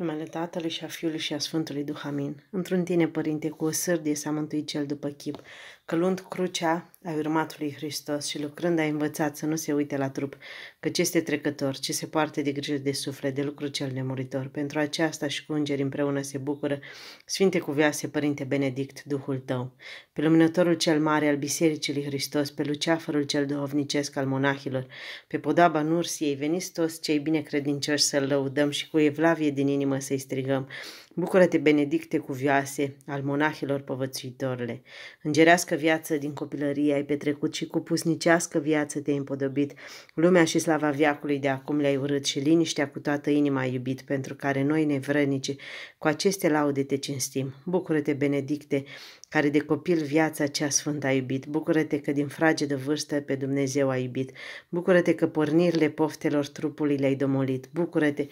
numele Tatălui și a Fiului și a Sfântului Duh, amin. Într-un tine, Părinte, cu o sârdie s-a mântuit cel după chip, că luând crucea, ai urmat lui Hristos și lucrând ai învățat să nu se uite la trup, că ce este trecător, ce se poartă de grijă de suflet, de lucru cel nemuritor. Pentru aceasta și cu îngeri împreună se bucură, Sfinte Cuvioase, Părinte Benedict, Duhul tău. Pe luminătorul cel mare al Bisericii lui Hristos, pe luceafărul cel duhovnicesc al monahilor, pe podaba Nursiei, veniți toți cei binecredincioși să-L lăudăm și cu evlavie din inimă inimă să-i strigăm, Bucură-te, Benedicte cuvioase, al monahilor povățuitorile! Îngerească viață din copilărie ai petrecut și cu pusnicească viață te-ai împodobit, lumea și slava viacului de acum le-ai urât și liniștea cu toată inima ai iubit, pentru care noi nevrănice cu aceste laude te cinstim. Bucură-te, Benedicte, care de copil viața cea sfântă a iubit, bucură-te că din frage de vârstă pe Dumnezeu a iubit, bucură-te că pornirile poftelor trupului le-ai domolit, bucură-te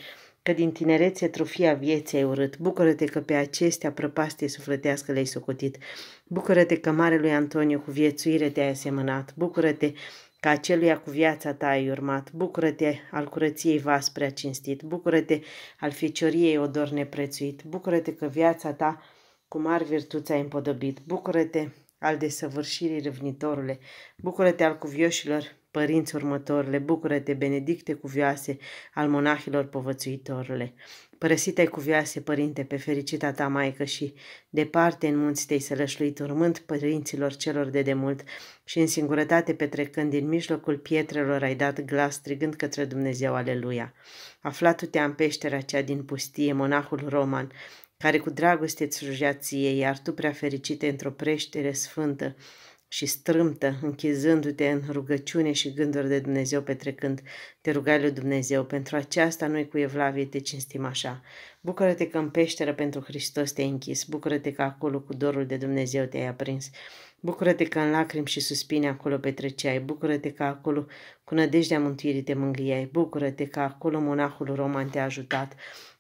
că din tinerețe trofia vieții ai urât. Bucură-te că pe acestea prăpastie sufletească le-ai socotit. Bucură-te că Marelui Antoniu cu viețuire te-ai asemănat. Bucură-te că aceluia cu viața ta ai urmat. Bucură-te al curăției vas prea cinstit. Bucură-te al fecioriei odor neprețuit. Bucură-te că viața ta cu mari virtuți ai împodobit. Bucură-te al desăvârșirii râvnitorule. Bucură-te al cuvioșilor Părinți următorile, bucură-te, benedicte cuvioase al monahilor povățuitorile. Părăsite cuvioase, părinte, pe fericita ta maică și departe în munți te-ai sălășluit, urmând părinților celor de demult și în singurătate petrecând din mijlocul pietrelor ai dat glas strigând către Dumnezeu, aleluia. Aflatu-te în peștera cea din pustie, monahul roman, care cu dragoste îți slujea ție, iar tu prea fericite într-o preștere sfântă, și strâmtă, închizându-te în rugăciune și gânduri de Dumnezeu petrecând, te rugai lui Dumnezeu, pentru aceasta noi cu evlavie te cinstim așa. Bucură-te că în peșteră pentru Hristos te-ai închis, bucură-te că acolo cu dorul de Dumnezeu te-ai aprins, Bucură-te că în lacrimi și suspine acolo petreceai, bucură-te că acolo cu nădejdea mântuirii te mângâiai, bucură-te că acolo monahul roman te-a ajutat,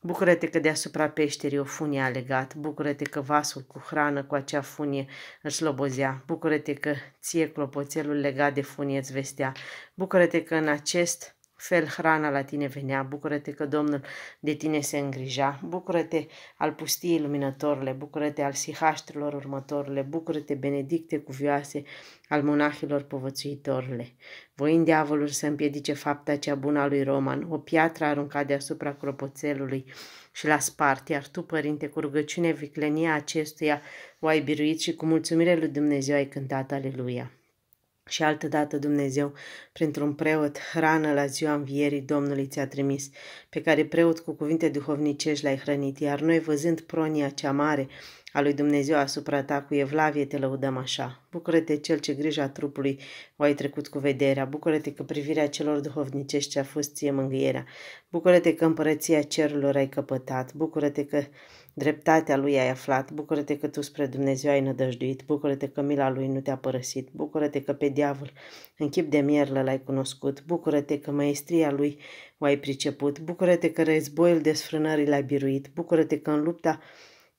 bucură-te că deasupra peșterii o funie a legat, bucură-te că vasul cu hrană cu acea funie îl slobozea, bucură-te că ție clopoțelul legat de funie îți vestea, bucură-te că în acest fel hrana la tine venea, bucură-te că Domnul de tine se îngrija, bucură-te al pustiei luminătorile, bucură-te al sihaștrilor următorile, bucură-te benedicte cuvioase al monahilor povățuitorile. Voind diavolul să împiedice fapta cea bună a lui Roman, o piatră aruncat deasupra cropoțelului și la spart, iar tu, părinte, cu rugăciune viclenia acestuia o ai biruit și cu mulțumire lui Dumnezeu ai cântat Aleluia. Și altădată Dumnezeu, printr-un preot, hrană la ziua învierii Domnului ți-a trimis, pe care preot cu cuvinte duhovnicești l-ai hrănit, iar noi, văzând pronia cea mare a lui Dumnezeu asupra ta cu evlavie, te lăudăm așa. Bucură-te, cel ce grija trupului o ai trecut cu vederea, bucură-te că privirea celor duhovnicești a fost ție mângâierea, bucură-te că împărăția cerurilor ai căpătat, bucură-te că Dreptatea lui ai aflat, bucură-te că tu spre Dumnezeu ai nădăjduit, bucură-te că mila lui nu te-a părăsit, bucură-te că pe diavol în chip de mierlă l-ai cunoscut, bucură-te că maestria lui o ai priceput, bucură-te că războiul desfrânării l-ai biruit, bucură-te că în lupta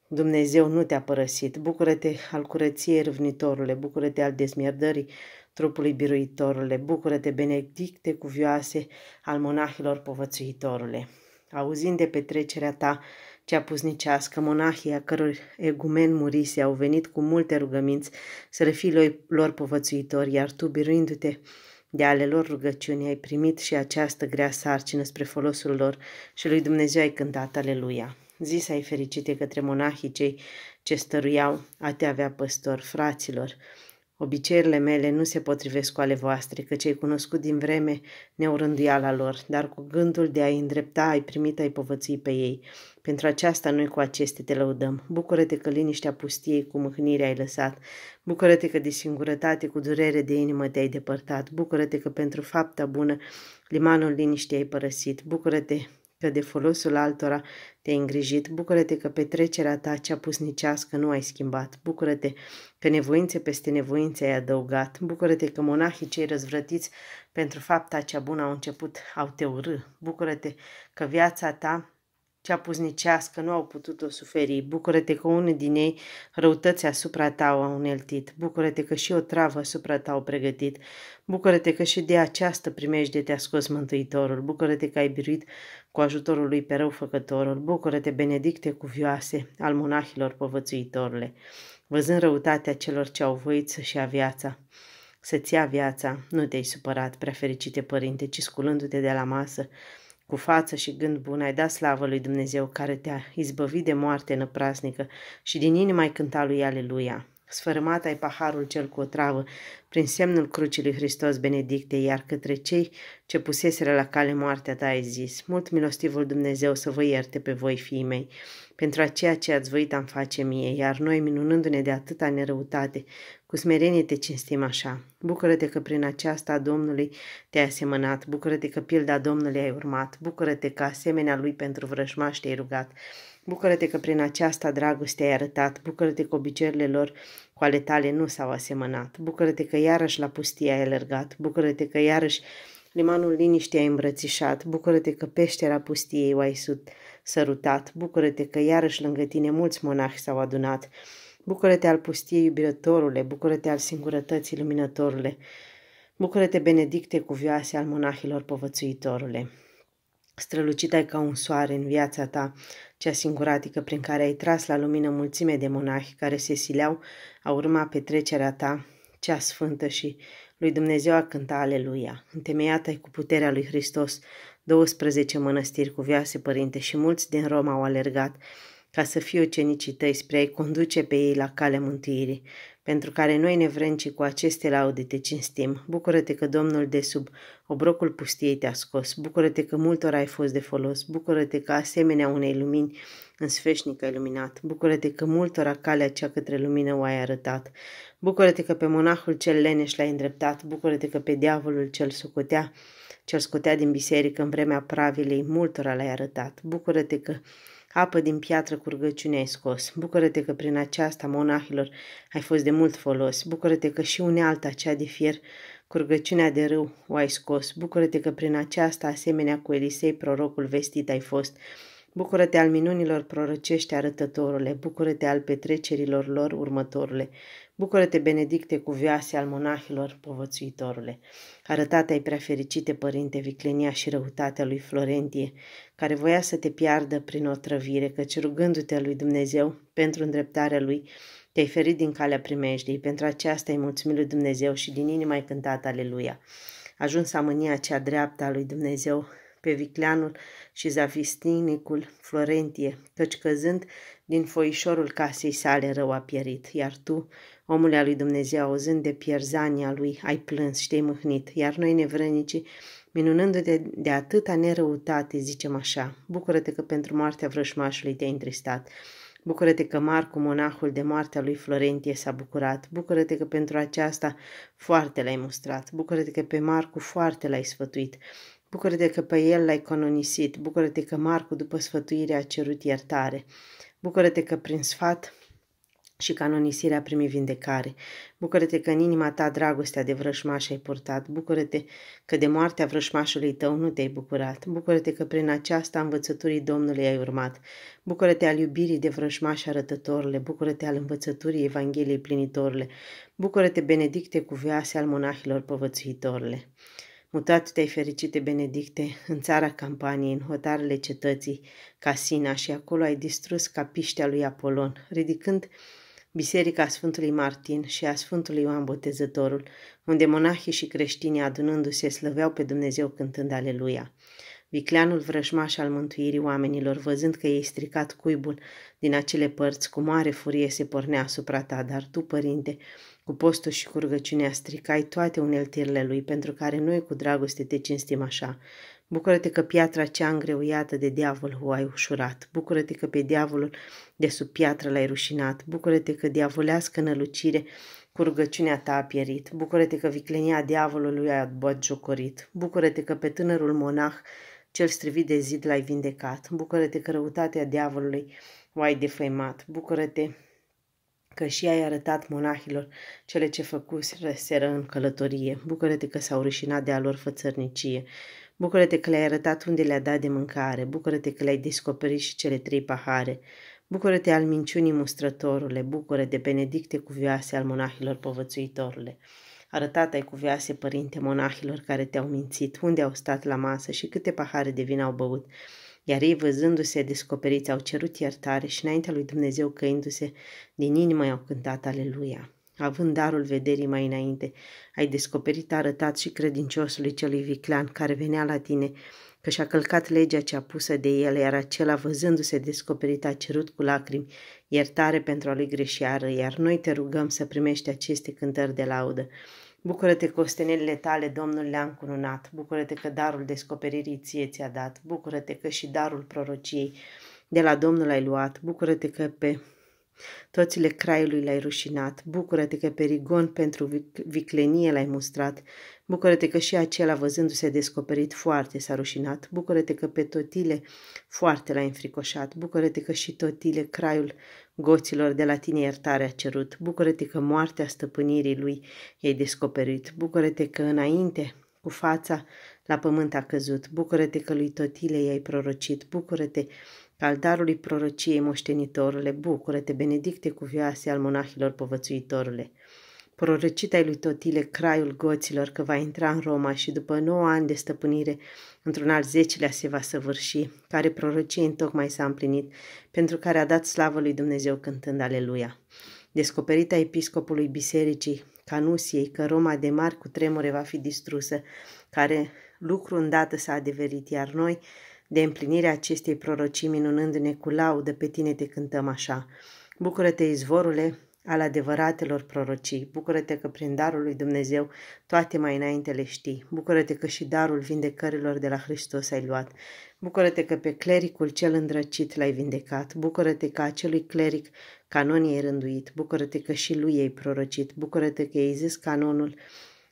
Dumnezeu nu te-a părăsit, bucură-te al curăției râvnitorule, bucură-te al dezmierdării trupului biruitorule, bucură-te benedicte cuvioase al monahilor povățuitorule auzind de petrecerea ta, cea pusnicească, monahii a căror egumen murise au venit cu multe rugăminți să răfii lor povățuitori, iar tu, biruindu-te de ale lor rugăciuni, ai primit și această grea sarcină spre folosul lor și lui Dumnezeu ai cântat Aleluia. Zis ai fericite către monahii cei ce stăruiau a te avea păstor, fraților, Obiceiurile mele nu se potrivesc cu ale voastre, că cei cunoscut din vreme ne-au lor, dar cu gândul de a-i îndrepta, ai primit, ai povățui pe ei. Pentru aceasta noi cu aceste te lăudăm. Bucură-te că liniștea pustiei cu mâhnire ai lăsat. Bucură-te că de singurătate cu durere de inimă te-ai depărtat. Bucură-te că pentru fapta bună limanul liniștei ai părăsit. Bucură-te că de folosul altora te-ai îngrijit, bucură-te că petrecerea ta cea pusnicească nu ai schimbat, bucură-te că nevoințe peste nevoințe ai adăugat, bucură-te că monahii cei răzvrătiți pentru fapta cea bună au început, au te urâ, bucură-te că viața ta cea puznicească nu au putut-o suferi. Bucură-te că unul din ei răutăți asupra ta au uneltit. Bucură-te că și o travă asupra ta au pregătit. Bucură-te că și de această primești de te-a scos Mântuitorul. Bucură-te că ai biruit cu ajutorul lui pe răufăcătorul, bucură-te, benedicte cuvioase, al monahilor povățuitorile, văzând răutatea celor ce au voit să-și ia viața. Să-ți ia viața, nu te-ai supărat, prea fericite părinte, ci sculându-te de la masă, cu față și gând bun ai dat slavă lui Dumnezeu care te-a izbăvit de moarte năprasnică și din inimă ai cânta lui Aleluia. Sfărâmat ai paharul cel cu o travă, prin semnul crucii lui Hristos Benedicte, iar către cei ce puseseră la cale moartea ta ai zis, mult milostivul Dumnezeu să vă ierte pe voi, fii mei, pentru aceea ce ați voit am face mie, iar noi, minunându-ne de atâta nerăutate, cu smerenie te cinstim așa. Bucură-te că prin aceasta Domnului te-ai asemănat, bucură-te că pilda Domnului ai urmat, bucură-te că asemenea lui pentru vrăjmaș te-ai rugat, Bucură-te că prin aceasta dragoste ai arătat, bucură-te că obiceiurile lor cu ale tale nu s-au asemănat, bucură-te că iarăși la pustie ai alergat, bucură-te că iarăși limanul liniștii ai îmbrățișat, bucură-te că peștera pustiei o ai sărutat, bucură-te că iarăși lângă tine mulți monahi s-au adunat, bucură-te al pustiei iubirătorule, bucură-te al singurătății luminătorule, bucură-te benedicte cuvioase al monahilor povățuitorule. Strălucită ca un soare în viața ta, cea singuratică prin care ai tras la lumină mulțime de monahi care se sileau a urma petrecerea ta, cea sfântă și lui Dumnezeu a cânta Aleluia. Întemeiată i cu puterea lui Hristos, 12 mănăstiri cu cuvioase, părinte, și mulți din Roma au alergat ca să fie ucenicii tăi spre a-i conduce pe ei la calea mântuirii pentru care noi ne nevrencii cu aceste laude te cinstim. Bucură-te că Domnul de sub obrocul pustiei te-a scos, bucură-te că multor ai fost de folos, bucură-te că asemenea unei lumini în sfeșnic ai luminat, bucură-te că multora calea cea către lumină o ai arătat, bucură-te că pe monahul cel leneș l-ai îndreptat, bucură-te că pe diavolul cel sucotea, cel scotea din biserică în vremea pravilei, multora l-ai arătat, bucură-te că Apă din piatră cu rugăciune ai scos. Bucură-te că prin aceasta, monahilor, ai fost de mult folos. Bucură-te că și unealta cea de fier cu rugăciunea de râu o ai scos. Bucură-te că prin aceasta, asemenea cu Elisei, prorocul vestit ai fost. Bucură-te al minunilor prorocești arătătorule, bucură-te al petrecerilor lor următorule, Bucură-te, Benedicte, cu vioase al monahilor, povățuitorule! Arătate ai prea fericite, părinte, viclenia și răutatea lui Florentie, care voia să te piardă prin o trăvire, căci rugându-te lui Dumnezeu pentru îndreptarea lui, te-ai ferit din calea primejdiei, pentru aceasta îi mulțumit lui Dumnezeu și din inimă ai cântat Aleluia. Ajuns amânia cea dreaptă a lui Dumnezeu, pe Vicleanul și Zavistinicul Florentie, căci căzând din foișorul casei sale rău a pierit, iar tu, Omule al lui Dumnezeu, auzând de pierzania lui, ai plâns și te-ai mâhnit, iar noi nevrănicii, minunându-te de, de atâta nerăutate, zicem așa, bucură-te că pentru moartea vrășmașului te-ai întristat. Bucură-te că Marcu, monahul de moartea lui Florentie, s-a bucurat. Bucură-te că pentru aceasta foarte l-ai mustrat. Bucură-te că pe Marcu foarte l-ai sfătuit. Bucură-te că pe el l-ai cononisit, Bucură-te că Marcu, după sfătuire, a cerut iertare. Bucură-te că prin sfat și canonisirea primii vindecare. Bucură-te că în inima ta dragostea de vrășmaș ai purtat, bucură-te că de moartea vrășmașului tău nu te-ai bucurat, bucură-te că prin aceasta învățăturii Domnului ai urmat, bucură-te al iubirii de vrășmaș arătătorile. bucură-te al învățăturii Evangheliei plinitorle, bucură-te benedicte cuvioase al monahilor povățuitorile. Mutat te-ai fericite, Benedicte, în țara campaniei, în hotarele cetății, Casina, și acolo ai distrus capiștea lui Apolon, ridicând biserica Sfântului Martin și a Sfântului Ioan Botezătorul, unde monahii și creștinii adunându-se slăveau pe Dumnezeu cântând Aleluia. Vicleanul vrăjmaș al mântuirii oamenilor, văzând că ei stricat cuibul din acele părți, cu mare furie se pornea asupra ta, dar tu, părinte, cu postul și cu rugăciunea stricai toate uneltirile lui, pentru care noi cu dragoste te cinstim așa. Bucură-te că piatra cea îngreuiată de diavol o ai ușurat. Bucură-te că pe diavolul de sub piatră l-ai rușinat. Bucură-te că diavolească nălucire cu rugăciunea ta a pierit. Bucură-te că viclenia diavolului ai jocorit. Bucură-te că pe tânărul monah cel strivit de zid l-ai vindecat. Bucură-te că răutatea diavolului o ai defăimat. Bucură-te că și ai arătat monahilor cele ce făcuseră în călătorie. Bucură-te că s-au rușinat de a lor fățărnicie. Bucură-te că le-ai arătat unde le-a dat de mâncare, bucură-te că le-ai descoperit și cele trei pahare, bucură-te al minciunii mustrătorule, bucură-te, benedicte cuvioase al monahilor povățuitorule. Arătat ai cuvioase, părinte, monahilor care te-au mințit, unde au stat la masă și câte pahare de vin au băut, iar ei, văzându-se descoperiți, au cerut iertare și înaintea lui Dumnezeu căindu-se, din inimă i-au cântat Aleluia având darul vederii mai înainte, ai descoperit arătat și credinciosului celui viclean care venea la tine, că și-a călcat legea cea pusă de el, iar acela, văzându-se descoperit, a cerut cu lacrimi iertare pentru a lui greșeară, iar noi te rugăm să primești aceste cântări de laudă. Bucură-te că ostenelile tale Domnul le-a încununat, bucură-te că darul descoperirii ție ți-a dat, bucură-te că și darul prorociei de la Domnul ai luat, bucură-te că pe Toțile craiului l-ai rușinat, bucură-te că perigon pentru viclenie l-ai mustrat, bucură-te că și acela văzându-se descoperit foarte s-a rușinat, bucură-te că pe totile foarte l-ai înfricoșat, bucură-te că și totile craiul goților de la tine iertare a cerut, bucură-te că moartea stăpânirii lui i descoperit, bucură-te că înainte cu fața la pământ a căzut, bucură-te că lui Totile i-ai prorocit, bucură-te darului prorociei moștenitorule, bucură-te, benedicte cuvioase al monahilor povățuitorule. Prorocit ai lui Totile, craiul goților, că va intra în Roma și după 9 ani de stăpânire, într-un al zecelea se va săvârși, care prorocie întocmai s-a împlinit, pentru care a dat slavă lui Dumnezeu cântând Aleluia. Descoperita episcopului bisericii, Canusiei, că Roma de mari cu tremure va fi distrusă, care lucru îndată s-a adeverit, iar noi, de împlinirea acestei prorocii minunându-ne cu laudă pe tine te cântăm așa. Bucură-te, izvorule, al adevăratelor prorocii. Bucură-te că prin darul lui Dumnezeu toate mai înainte le știi. Bucură-te că și darul vindecărilor de la Hristos ai luat. Bucură-te că pe clericul cel îndrăcit l-ai vindecat. Bucură-te că acelui cleric canon e rânduit. Bucură-te că și lui ai prorocit. Bucură-te că ai zis canonul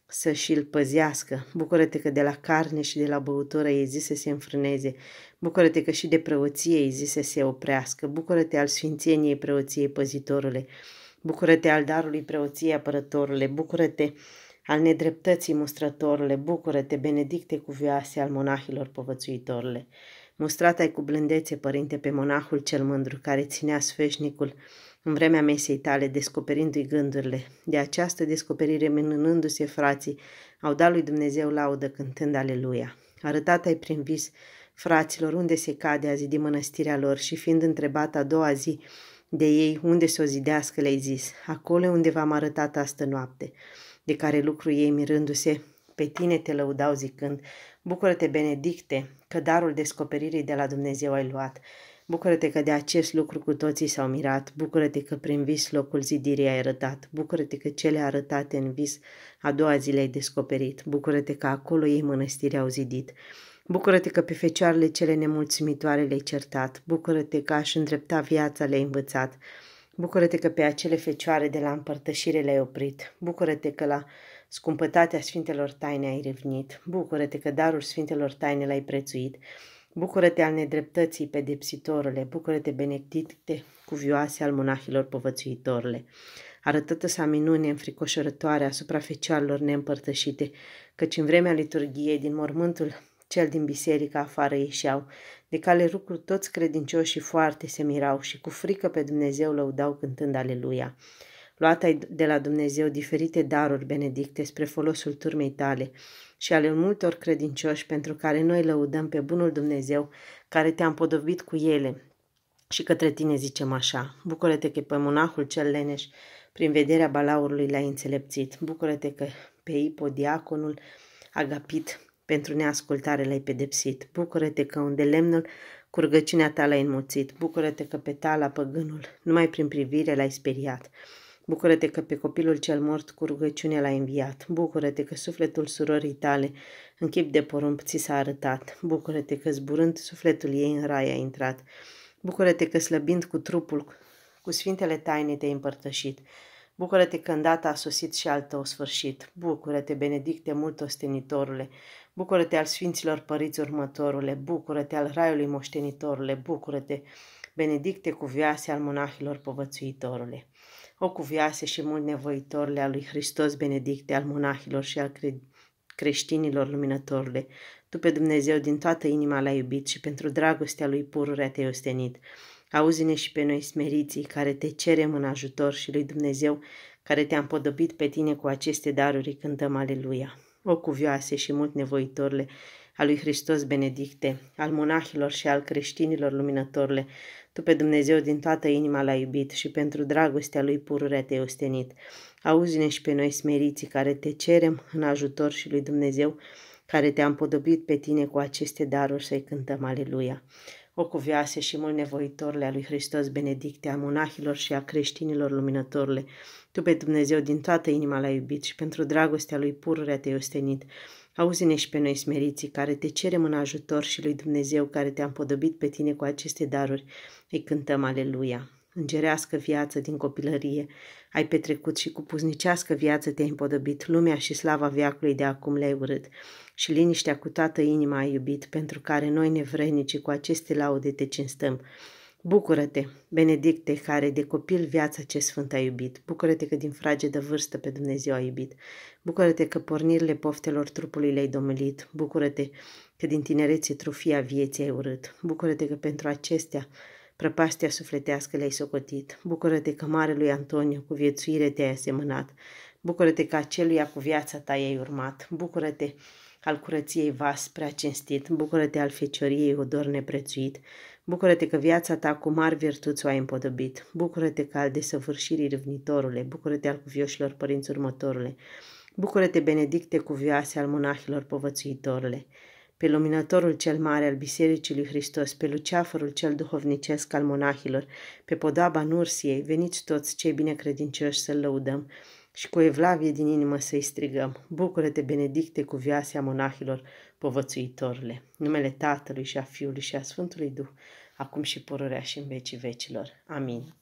să și-l păzească. Bucură-te că de la carne și de la băutură ei zise se înfrâneze. Bucură-te că și de preoție ei zise se oprească. Bucură-te al sfințeniei preoției păzitorule. Bucură-te al darului preoției apărătorule. Bucură-te al nedreptății mustrătorule. Bucură-te, benedicte cuvioase al monahilor povățuitorule. Mustrat ai cu blândețe, părinte, pe monahul cel mândru, care ținea sfeșnicul în vremea mesei tale, descoperindu-i gândurile. De această descoperire, minunându-se frații, au dat lui Dumnezeu laudă cântând Aleluia. Arătat ai prin vis fraților unde se cade azi din mănăstirea lor și fiind întrebat a doua zi de ei unde se o zidească, le-ai zis, acolo unde v-am arătat astă noapte, de care lucru ei mirându-se, pe tine te lăudau zicând, bucură-te, Benedicte, că darul descoperirii de la Dumnezeu ai luat Bucură-te că de acest lucru cu toții s-au mirat, bucură-te că prin vis locul zidirii ai arătat, bucură-te că cele arătate în vis a doua zi le-ai descoperit, bucură-te că acolo ei mănăstirea au zidit, Bucură-te că pe fecioarele cele nemulțumitoare le-ai certat, bucură-te că aș îndrepta viața le-ai învățat, bucură-te că pe acele fecioare de la împărtășire le-ai oprit, bucură-te că la scumpătatea Sfintelor Taine ai revenit, bucură-te că darul Sfintelor Taine l-ai prețuit, Bucură-te al nedreptății, pedepsitorule, bucură-te, benedicte, cuvioase al monahilor povățuitorile. Arătătă sa minune înfricoșărătoare asupra fecioarelor neîmpărtășite, căci în vremea liturghiei din mormântul cel din biserică afară ieșeau, de cale lucru toți credincioșii foarte se mirau și cu frică pe Dumnezeu lăudau cântând Aleluia luat de la Dumnezeu diferite daruri benedicte spre folosul turmei tale și ale multor credincioși pentru care noi lăudăm pe bunul Dumnezeu care te-a împodobit cu ele. Și către tine zicem așa, bucură-te că pe monahul cel leneș, prin vederea balaurului l-ai înțelepțit, bucură-te că pe ipodiaconul agapit pentru neascultare l-ai pedepsit, bucură-te că unde lemnul cu ta l-ai înmoțit bucură-te că pe tala păgânul, numai prin privire l-ai speriat, Bucură-te că pe copilul cel mort cu rugăciune l-ai înviat. Bucură-te că sufletul surorii tale în chip de porumb ți s-a arătat. Bucură-te că zburând sufletul ei în rai a intrat. Bucură-te că slăbind cu trupul, cu sfintele taine te-ai împărtășit. Bucură-te că îndată a sosit și al tău sfârșit. Bucură-te, benedicte mult ostenitorule. Bucură-te al sfinților păriți următorule. Bucură-te al raiului moștenitorule. Bucură-te, benedicte cuvioase al monahilor povățuitorule o și mult nevoitorile a lui Hristos Benedicte, al monahilor și al cre- creștinilor luminătorile. tu pe Dumnezeu din toată inima l-ai iubit și pentru dragostea lui pururea te-ai ostenit. Auzi-ne și pe noi smeriții care te cerem în ajutor și lui Dumnezeu care te-a împodobit pe tine cu aceste daruri cântăm aleluia. O cuvioase și mult nevoitorile a lui Hristos Benedicte, al monahilor și al creștinilor luminătorile, tu pe Dumnezeu din toată inima l-ai iubit și pentru dragostea lui pururea te-ai ostenit. Auzi-ne și pe noi smeriții care te cerem în ajutor și lui Dumnezeu, care te-a împodobit pe tine cu aceste daruri să-i cântăm Aleluia. O cuvioase și mult nevoitorile a lui Hristos Benedicte, a monahilor și a creștinilor luminătorile, tu pe Dumnezeu din toată inima l-ai iubit și pentru dragostea lui pururea te-ai ostenit. Auzi-ne și pe noi smeriții care te cerem în ajutor și lui Dumnezeu care te-a împodobit pe tine cu aceste daruri, îi cântăm aleluia. Îngerească viață din copilărie, ai petrecut și cu puznicească viață te-ai împodobit, lumea și slava veacului de acum le-ai urât și liniștea cu toată inima ai iubit, pentru care noi nevrednici cu aceste laude te cinstăm. Bucură-te, Benedicte, care de copil viața ce sfânt ai iubit, bucură-te că din frage de vârstă pe Dumnezeu ai iubit, bucură-te că pornirile poftelor trupului le-ai domelit, bucură-te că din tinerețe trufia vieții ai urât, bucură-te că pentru acestea prăpastia sufletească le-ai socotit, bucură-te că marelui Antonio cu viețuire te-ai asemănat, bucură-te că aceluia cu viața ta ai urmat, bucură-te al curăției vas prea cinstit, bucură-te al fecioriei odor neprețuit, Bucură-te că viața ta cu mari virtuți o ai împodobit. Bucură-te că al desăvârșirii râvnitorule, bucură-te al cuvioșilor părinți următorule. Bucură-te, benedicte cuvioase al monahilor povățuitorule. Pe luminătorul cel mare al Bisericii lui Hristos, pe luceafărul cel duhovnicesc al monahilor, pe podoaba nursiei, veniți toți cei binecredincioși să-L lăudăm și cu evlavie din inimă să-i strigăm. Bucură-te, benedicte cuvioase a monahilor, povățuitorule, numele Tatălui și a Fiului și a Sfântului Duh, acum și pururea și în vecii vecilor. Amin.